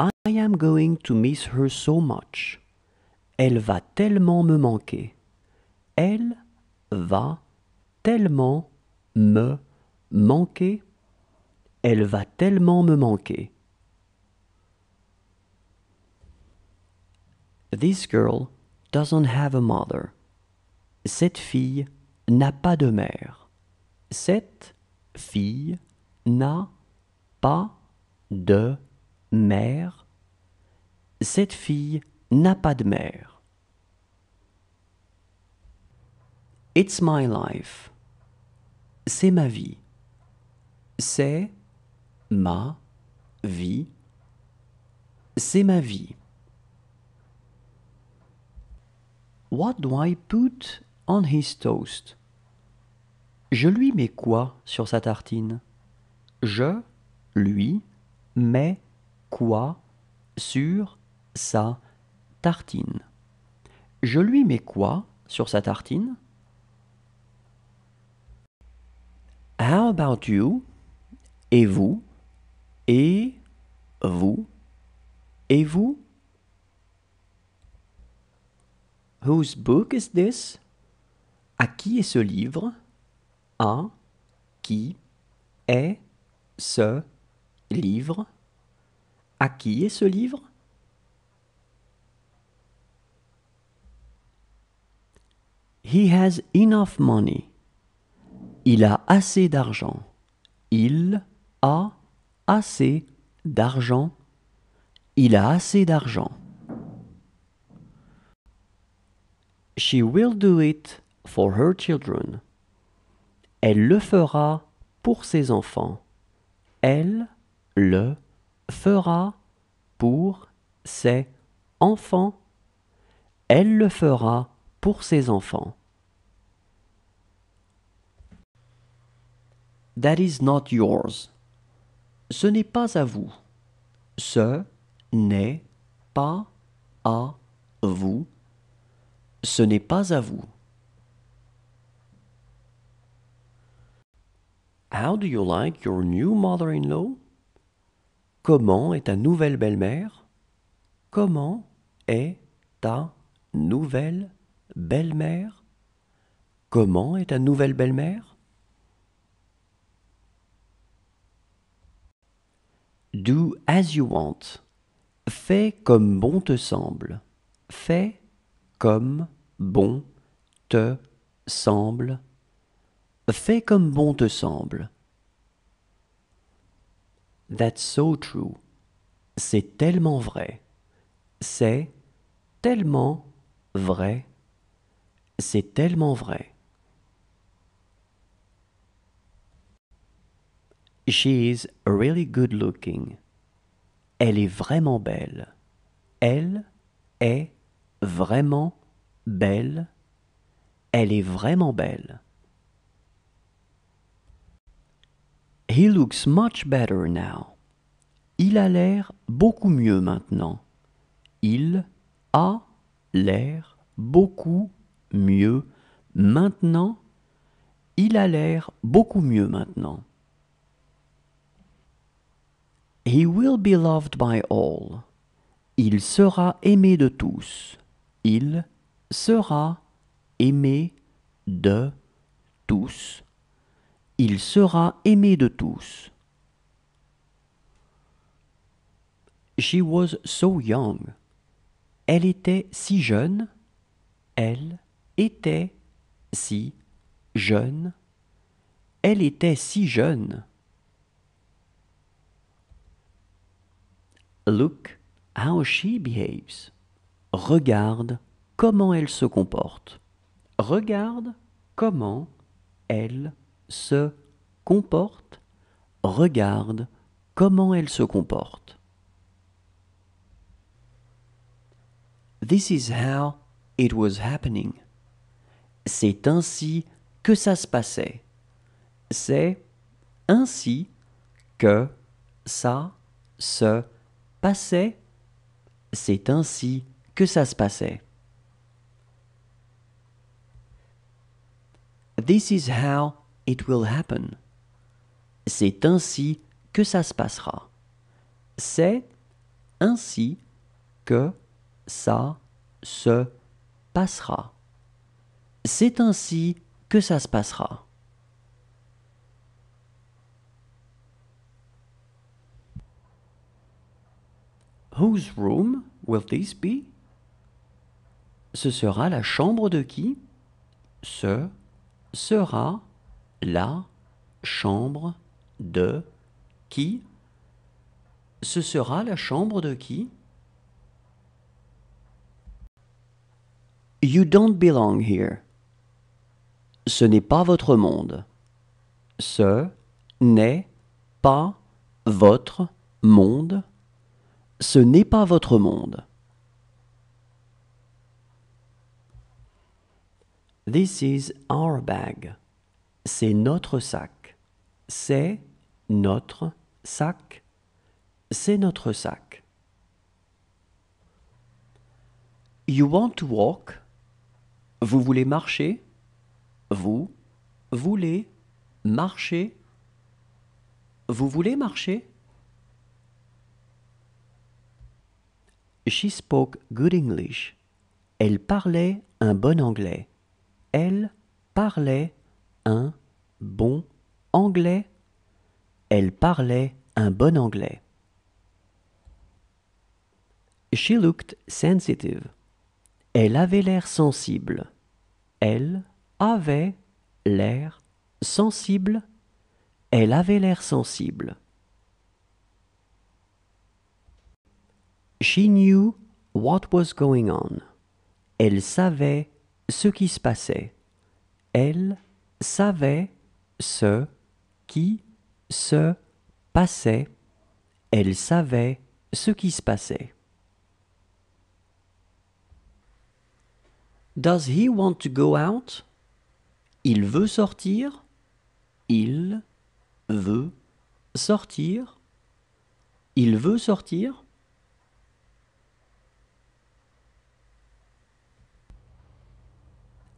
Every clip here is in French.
I am going to miss her so much. Elle va tellement me manquer. Elle va tellement me manquer. Elle va tellement me manquer. This girl doesn't have a mother. Cette fille n'a pas de mère. Cette fille n'a pas de mère mère. Cette fille n'a pas de mère. It's my life. C'est ma vie. C'est ma vie. C'est ma vie. What do I put on his toast? Je lui mets quoi sur sa tartine? Je lui mets quoi sur sa tartine. Je lui mets quoi sur sa tartine? How about you? Et vous? Et vous? Et vous? Whose book is this? À qui est ce livre? À qui est ce livre? À qui est ce livre He has enough money. Il a assez d'argent. Il a assez d'argent. Il a assez d'argent. She will do it for her children. Elle le fera pour ses enfants. Elle le fera pour ses enfants. Elle le fera pour ses enfants. That is not yours. Ce n'est pas à vous. Ce n'est pas à vous. Ce n'est pas à vous. How do you like your new mother-in-law? Comment est ta nouvelle belle-mère Comment est ta nouvelle belle-mère Comment est ta nouvelle belle-mère Do as you want. Fais comme bon te semble. Fais comme bon te semble. Fais comme bon te semble. That's so true. C'est tellement vrai. C'est tellement vrai. C'est tellement vrai. She is really good looking. Elle est vraiment belle. Elle est vraiment belle. Elle est vraiment belle. He looks much better now. Il a l'air beaucoup mieux maintenant. Il a l'air beaucoup mieux maintenant. Il a l'air beaucoup mieux maintenant. He will be loved by all. Il sera aimé de tous. Il sera aimé de tous il sera aimé de tous. She was so young. Elle était si jeune. Elle était si jeune. Elle était si jeune. Look how she behaves. Regarde comment elle se comporte. Regarde comment elle se comporte, regarde comment elle se comporte. This is how it was happening. C'est ainsi que ça se passait. C'est ainsi que ça se passait. C'est ainsi que ça se passait. This is how It will happen. C'est ainsi que ça se passera. C'est ainsi que ça se passera. C'est ainsi que ça se passera. Whose room will this be? Ce sera la chambre de qui? Ce sera la chambre de qui Ce sera la chambre de qui You don't belong here. Ce n'est pas votre monde. Ce n'est pas votre monde. Ce n'est pas votre monde. This is our bag c'est notre sac. C'est notre sac. C'est notre sac. You want to walk? Vous voulez marcher? Vous voulez marcher? Vous voulez marcher? She spoke good English. Elle parlait un bon anglais. Elle parlait un bon anglais. Elle parlait un bon anglais. She looked sensitive. Elle avait l'air sensible. Elle avait l'air sensible. Elle avait l'air sensible. She knew what was going on. Elle savait ce qui se passait. Elle savait ce qui se passait. Elle savait ce qui se passait. Does he want to go out? Il veut sortir. Il veut sortir. Il veut sortir.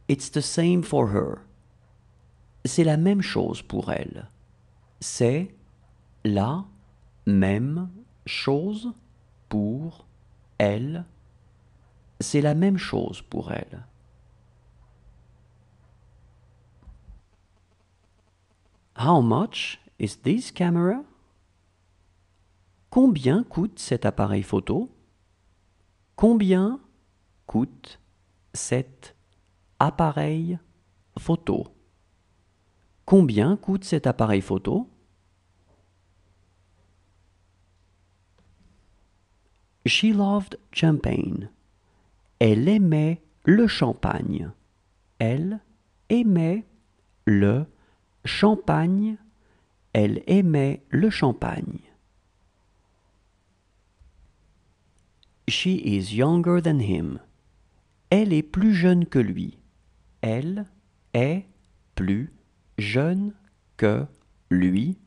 It's the same for her c'est la même chose pour elle. C'est la même chose pour elle. C'est la même chose pour elle. How much is this camera? Combien coûte cet appareil photo? Combien coûte cet appareil photo? Combien coûte cet appareil photo She loved champagne. Elle aimait le champagne. Elle aimait le champagne. Elle aimait le champagne. She is younger than him. Elle est plus jeune que lui. Elle est plus jeune que lui.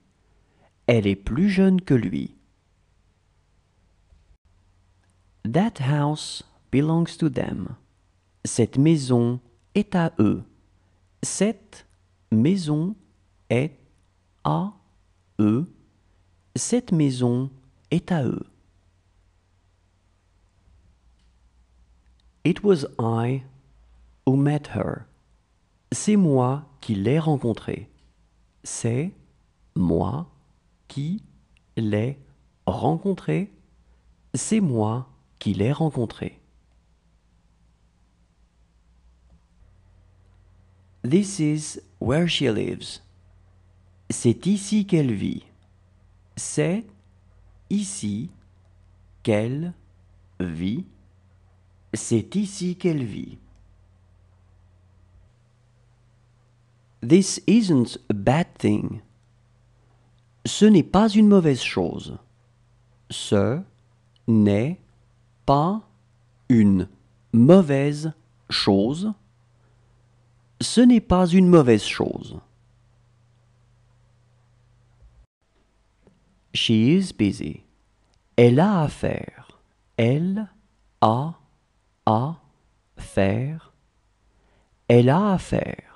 Elle est plus jeune que lui. That house belongs to them. Cette maison est à eux. Cette maison est à eux. Cette maison est à eux. It was I who met her c'est moi qui l'ai rencontré. C'est moi qui l'ai rencontré. C'est moi qui l'ai rencontré. This is where she lives. C'est ici qu'elle vit. C'est ici qu'elle vit. C'est ici qu'elle vit. This isn't a bad thing. Ce n'est pas une mauvaise chose. Ce n'est pas une mauvaise chose. Ce n'est pas une mauvaise chose. She is busy. Elle a à faire. Elle a à faire. Elle a à faire.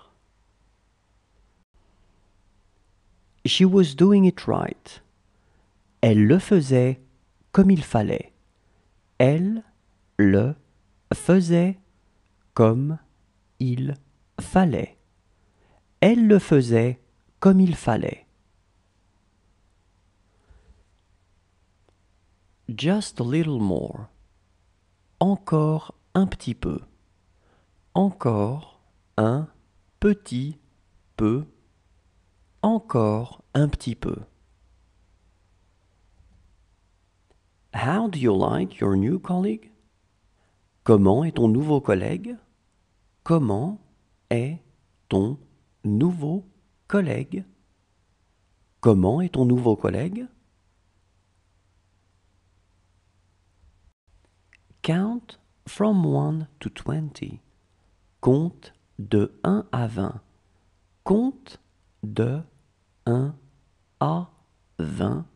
She was doing it right. Elle le faisait comme il fallait. Elle le faisait comme il fallait. Elle le faisait comme il fallait. Just a little more. Encore un petit peu. Encore un petit peu encore un petit peu. How do you like your new colleague? Comment est ton nouveau collègue? Comment est ton nouveau collègue? Comment est ton nouveau collègue? Count from 1 to 20. Compte de 1 à 20. Compte de 1 à 20,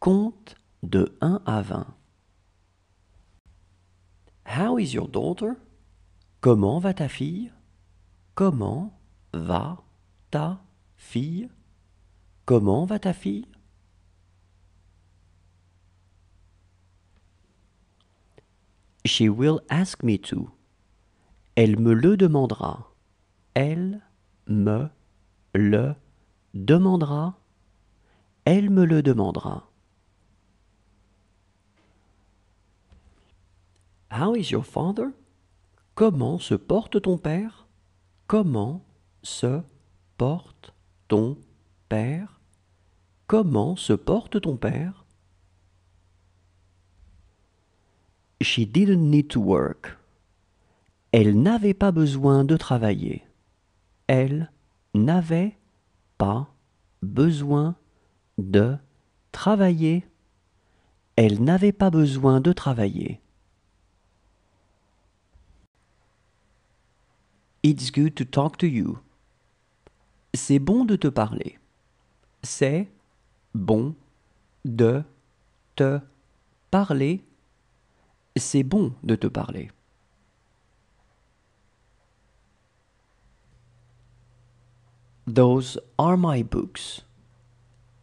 compte de 1 à 20. How is your daughter? Comment va ta fille? Comment va ta fille? Comment va ta fille? She will ask me to. Elle me le demandera. Elle me le demandera, elle me le demandera. How is your father? Comment se porte ton père? Comment se porte ton père? Comment se porte ton père? She didn't need to work. Elle n'avait pas besoin de travailler. Elle n'avait besoin de travailler. Elle n'avait pas besoin de travailler. It's good to talk to you. C'est bon de te parler. C'est bon de te parler. C'est bon de te parler. Those are my books.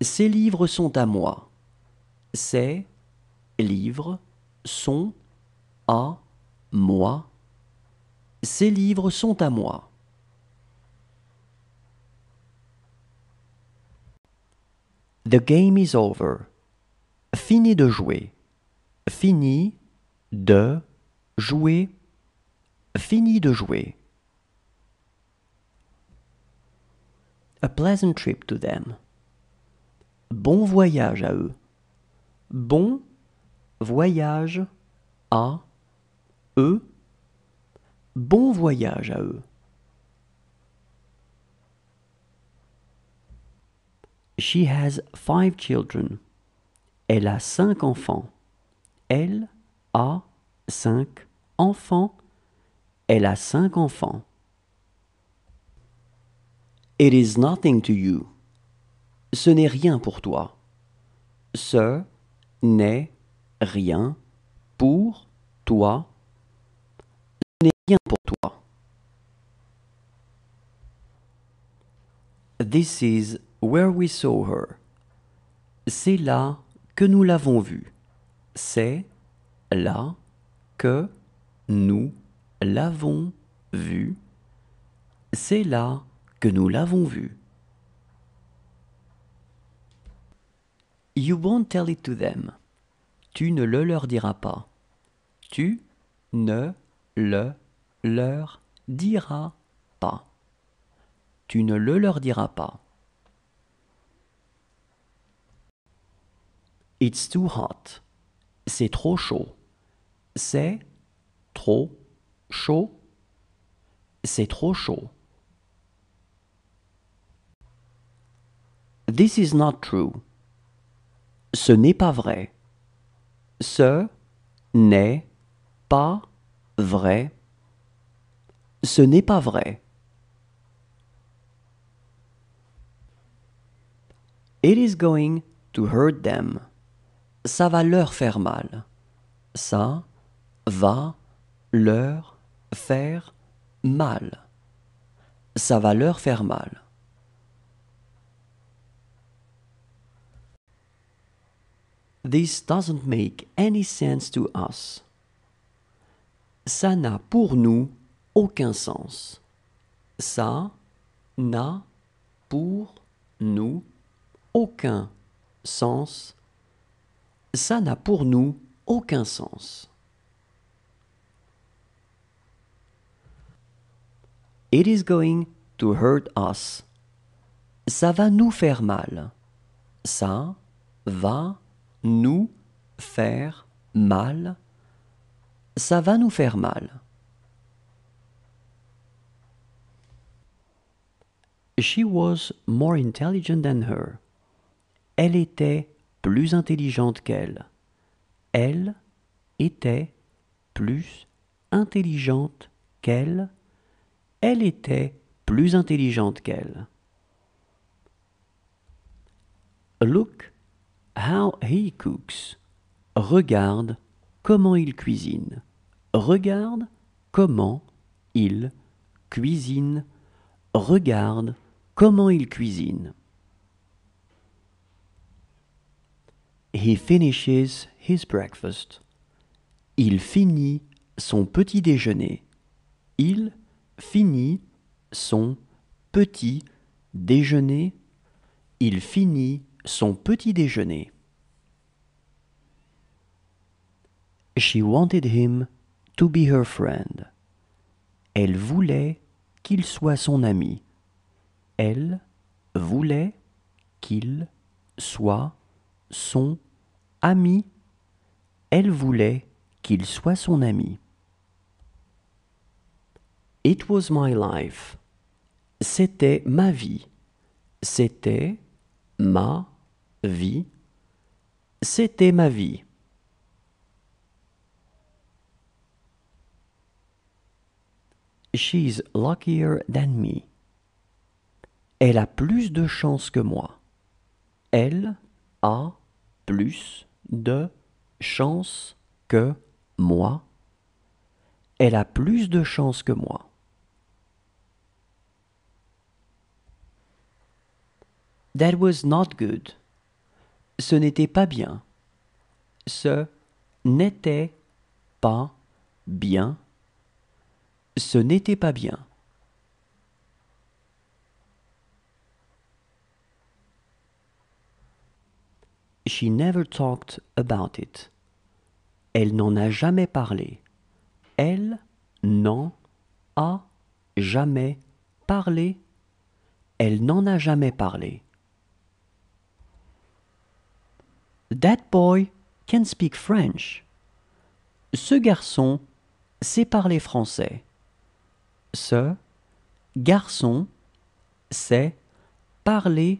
Ces livres sont à moi. Ces livres sont à moi. Ces livres sont à moi. The game is over. Fini de jouer. Fini de jouer. Fini de jouer. A pleasant trip to them. Bon voyage à eux. Bon voyage à eux. Bon voyage à eux. She has five children. Elle a cinq enfants. Elle a cinq enfants. Elle a cinq enfants. It is nothing to you. Ce n'est rien pour toi. Ce n'est rien pour toi. Ce n'est rien pour toi. This is where we saw her. C'est là que nous l'avons vue. C'est là que nous l'avons vue. C'est là que nous l'avons vu. You won't tell it to them. Tu ne le leur diras pas. Tu ne le leur diras pas. Tu ne le leur diras pas. It's too hot. C'est trop chaud. C'est trop chaud. C'est trop chaud. This is not true. Ce n'est pas vrai. Ce n'est pas vrai. Ce n'est pas vrai. It is going to hurt them. Ça va leur faire mal. Ça va leur faire mal. Ça va leur faire mal. This doesn't make any sense to us. Ça n'a pour nous aucun sens. Ça n'a pour nous aucun sens. Ça n'a pour nous aucun sens. It is going to hurt us. Ça va nous faire mal. Ça va nous faire mal, ça va nous faire mal. She was more intelligent than her. Elle était plus intelligente qu'elle. Elle était plus intelligente qu'elle. Elle était plus intelligente qu'elle. Look How he cooks. Regarde comment il cuisine. Regarde comment il cuisine. Regarde comment il cuisine. He finishes his breakfast. Il finit son petit déjeuner. Il finit son petit déjeuner. Il finit son petit déjeuner. She wanted him to be her friend. Elle voulait qu'il soit son ami. Elle voulait qu'il soit son ami. Elle voulait qu'il soit son ami. It was my life. C'était ma vie. C'était ma vie. C'était ma vie. She's luckier than me. Elle a plus de chance que moi. Elle a plus de chance que moi. Elle a plus de chance que moi. That was not good. Ce n'était pas bien. Ce n'était pas bien. Ce n'était pas bien. She never talked about it. Elle n'en a jamais parlé. Elle n'en a jamais parlé. Elle n'en a jamais parlé. That boy can speak French. Ce garçon sait parler français. Ce garçon sait parler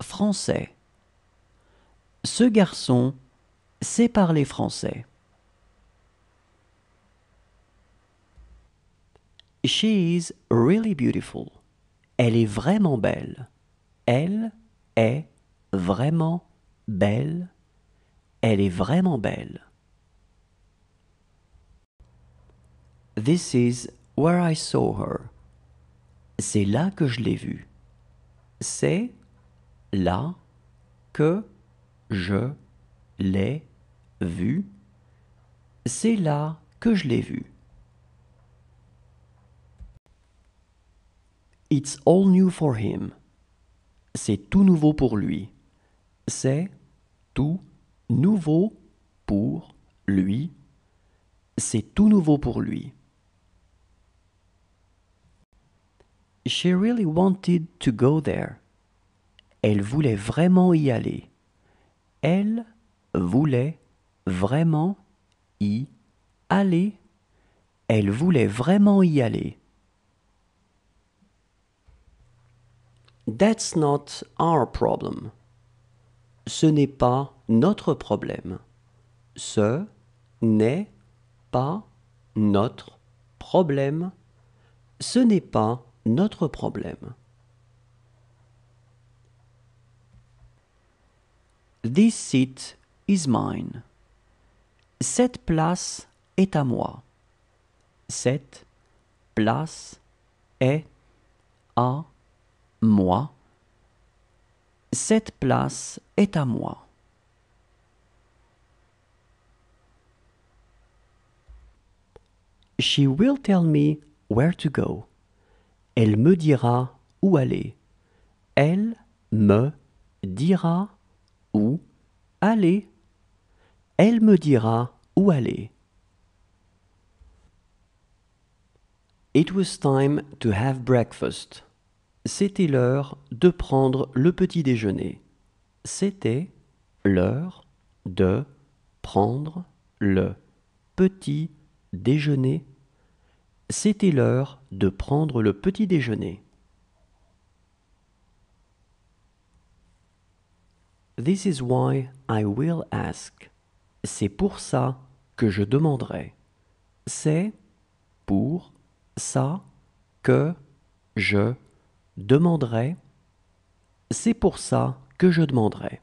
français. Ce garçon sait parler français. She is really beautiful. Elle est vraiment belle. Elle est vraiment belle. Elle est vraiment belle. This is where I saw her. C'est là que je l'ai vue. C'est là que je l'ai vue. C'est là que je l'ai It's all new for him. C'est tout nouveau pour lui. C'est tout nouveau pour lui, c'est tout nouveau pour lui. She really wanted to go there. Elle voulait vraiment y aller. Elle voulait vraiment y aller. Elle voulait vraiment y aller. That's not our problem. Ce n'est pas notre problème. Ce n'est pas notre problème. Ce n'est pas notre problème. This seat is mine. Cette place est à moi. Cette place est à moi. Cette place est à moi. She will tell me where to go. Elle me dira où aller. Elle me dira où aller. Elle me dira où aller. It was time to have breakfast. C'était l'heure de prendre le petit déjeuner. C'était l'heure de prendre le petit déjeuner déjeuner, c'était l'heure de prendre le petit déjeuner. This is why I will ask. C'est pour ça que je demanderai. C'est pour ça que je demanderai. C'est pour ça que je demanderai.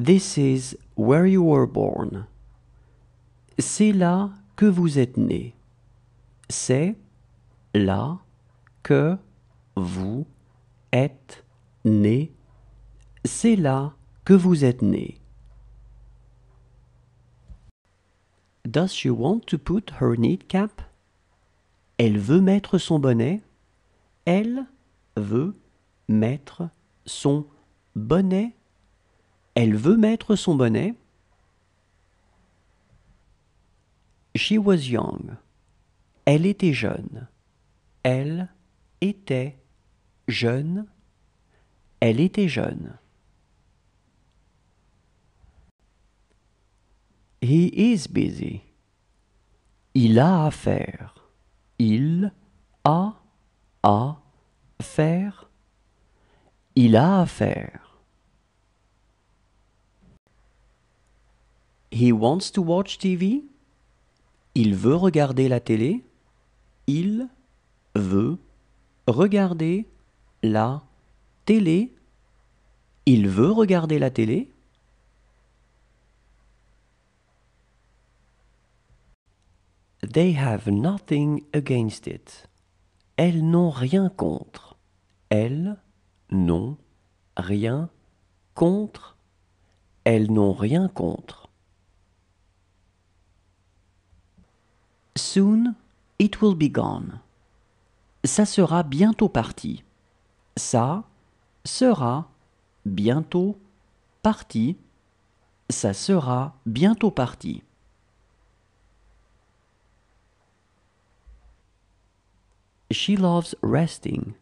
This is where you were born. C'est là que vous êtes né. C'est là que vous êtes né. C'est là que vous êtes né. Does she want to put her cap? Elle veut mettre son bonnet. Elle veut mettre son bonnet. Elle veut mettre son bonnet. She was young. Elle était jeune. Elle était jeune. Elle était jeune. He is busy. Il a affaire. faire. Il a à faire. Il a affaire. He wants to watch TV. Il veut regarder la télé. Il veut regarder la télé. Il veut regarder la télé. They have nothing against it. Elles n'ont rien contre. Elles n'ont rien contre. Elles n'ont rien contre. Soon it will be gone. Ça sera bientôt parti. Ça sera bientôt parti. Ça sera bientôt parti. She loves resting.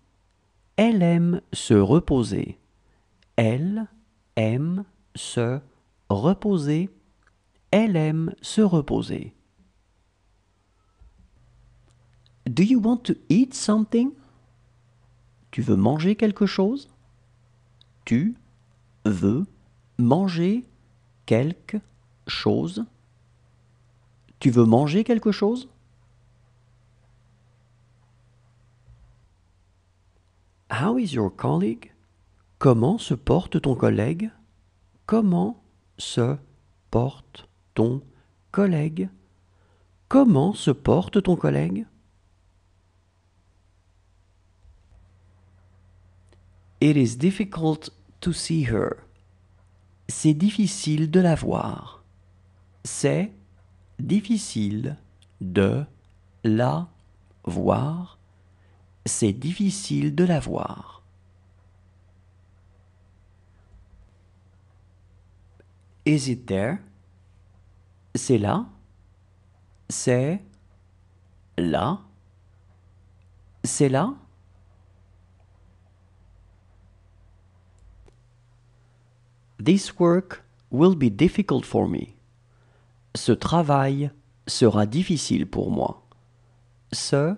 Elle aime se reposer. Elle aime se reposer. Elle aime se reposer. Do you want to eat something? Tu veux manger quelque chose? Tu veux manger quelque chose? Tu veux manger quelque chose? How is your colleague? Comment se porte ton collègue? Comment se porte ton collègue? Comment se porte ton collègue? It is difficult to see her. C'est difficile de la voir. C'est difficile de la voir. C'est difficile de la voir. Is it there? C'est là. C'est là. C'est là. This work will be difficult for me. Ce travail sera difficile pour moi. Ce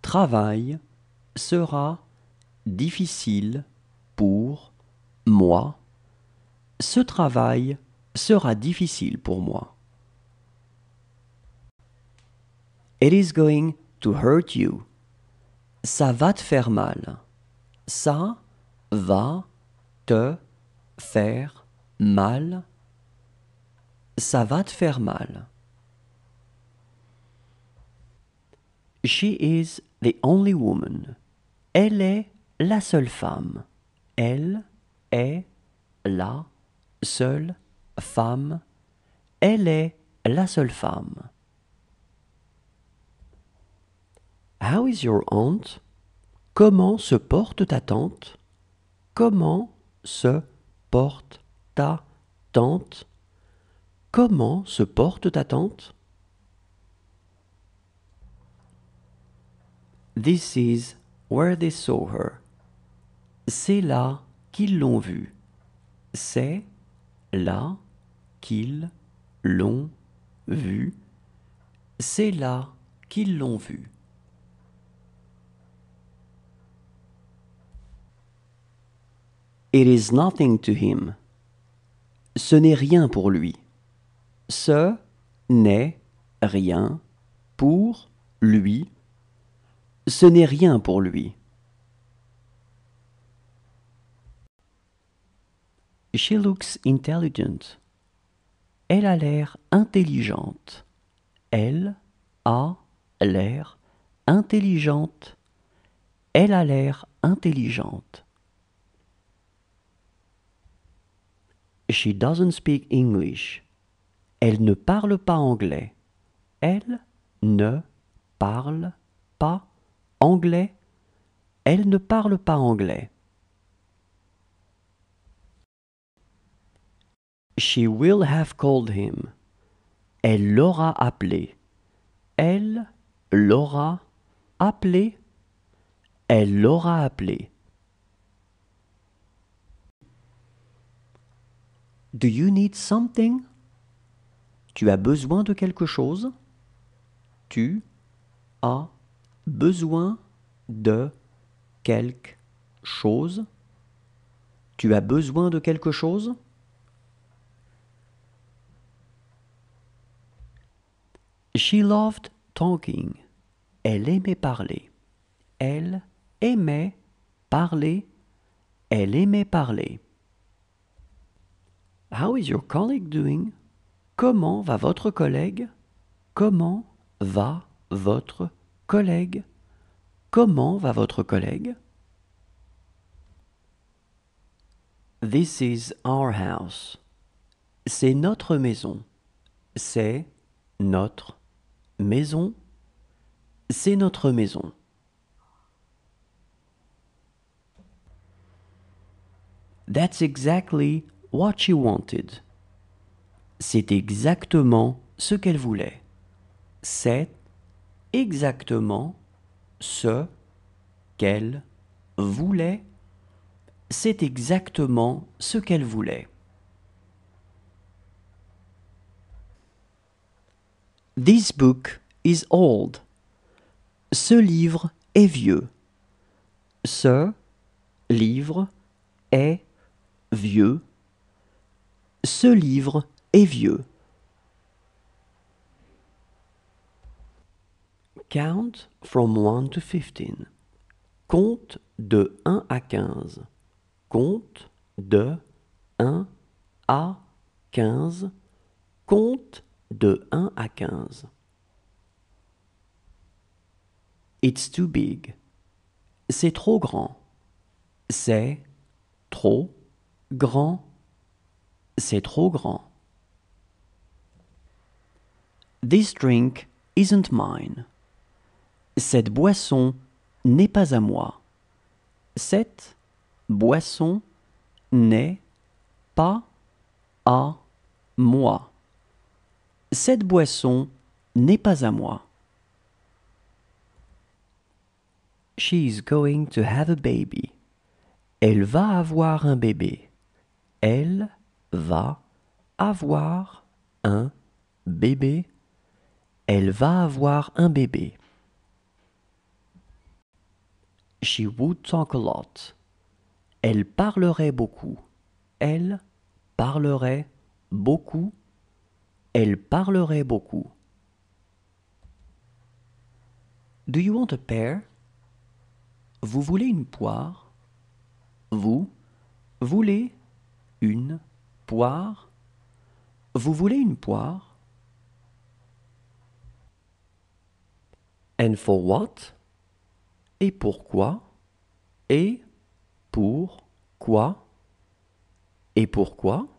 travail sera difficile pour moi. Ce travail sera difficile pour moi. It is going to hurt you. Ça va te faire mal. Ça va te faire mal, ça va te faire mal. She is the only woman. Elle est la seule femme. Elle est la seule femme. Elle est la seule femme. How is your aunt? Comment se porte ta tante? Comment se porte ta tante Comment se porte ta tante This is where they saw her. C'est là qu'ils l'ont vue. C'est là qu'ils l'ont vue. C'est là qu'ils l'ont vue. It is nothing to him. Ce n'est rien pour lui. Ce n'est rien pour lui. Ce n'est rien pour lui. She looks intelligent. Elle a l'air intelligente. Elle a l'air intelligente. Elle a l'air intelligente. She doesn't speak English. Elle ne parle pas anglais. Elle ne parle pas anglais. Elle ne parle pas anglais. She will have called him. Elle l'aura appelé. Elle l'aura appelé. Elle l'aura appelé. Do you need something? Tu as besoin de quelque chose? Tu as besoin de quelque chose? Tu as besoin de quelque chose? She loved talking. Elle aimait parler. Elle aimait parler. Elle aimait parler. How is your colleague doing? Comment va votre collègue? Comment va votre collègue? Comment va votre collègue? This is our house. C'est notre maison. C'est notre maison. C'est notre maison. That's exactly what she wanted. C'est exactement ce qu'elle voulait. C'est exactement ce qu'elle voulait. C'est exactement ce qu'elle voulait. This book is old. Ce livre est vieux. Ce livre est vieux. Ce livre est vieux. Count from 1 to 15. Compte de 1 à 15. Compte de 1 à 15. Compte de 1 à 15. It's too big. C'est trop grand. C'est trop grand. C'est trop grand. This drink isn't mine. Cette boisson n'est pas à moi. Cette boisson n'est pas à moi. Cette boisson n'est pas à moi. She is going to have a baby. Elle va avoir un bébé. Elle va avoir un bébé. Elle va avoir un bébé. She would talk a lot. Elle parlerait beaucoup. Elle parlerait beaucoup. Elle parlerait beaucoup. Do you want a pear? Vous voulez une poire? Vous voulez une poire Vous voulez une poire And for what Et pourquoi Et pour quoi Et pourquoi